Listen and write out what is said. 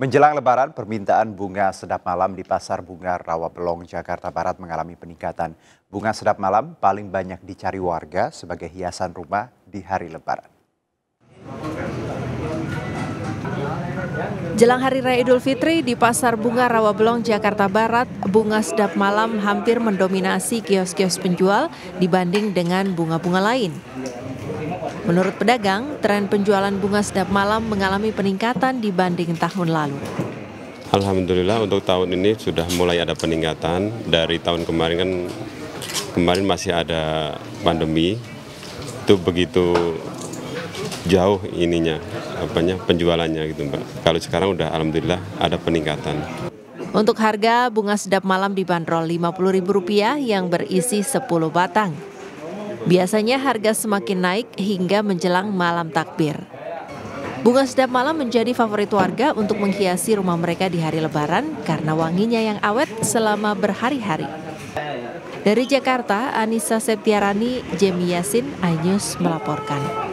Menjelang lebaran, permintaan bunga sedap malam di Pasar Bunga Rawabelong, Jakarta Barat mengalami peningkatan. Bunga sedap malam paling banyak dicari warga sebagai hiasan rumah di hari lebaran. Jelang Hari Raya Idul Fitri di Pasar Bunga Rawabelong, Jakarta Barat, bunga sedap malam hampir mendominasi kios-kios penjual dibanding dengan bunga-bunga lain. Menurut pedagang, tren penjualan bunga sedap malam mengalami peningkatan dibanding tahun lalu. Alhamdulillah untuk tahun ini sudah mulai ada peningkatan. Dari tahun kemarin kan kemarin masih ada pandemi. Itu begitu jauh ininya apanya penjualannya gitu Mbak. Kalau sekarang udah alhamdulillah ada peningkatan. Untuk harga bunga sedap malam dibanderol Rp50.000 yang berisi 10 batang. Biasanya harga semakin naik hingga menjelang malam takbir. Bunga sedap malam menjadi favorit warga untuk menghiasi rumah mereka di hari lebaran karena wanginya yang awet selama berhari-hari. Dari Jakarta, Anissa Septiarani, Jemi Yasin, iNews melaporkan.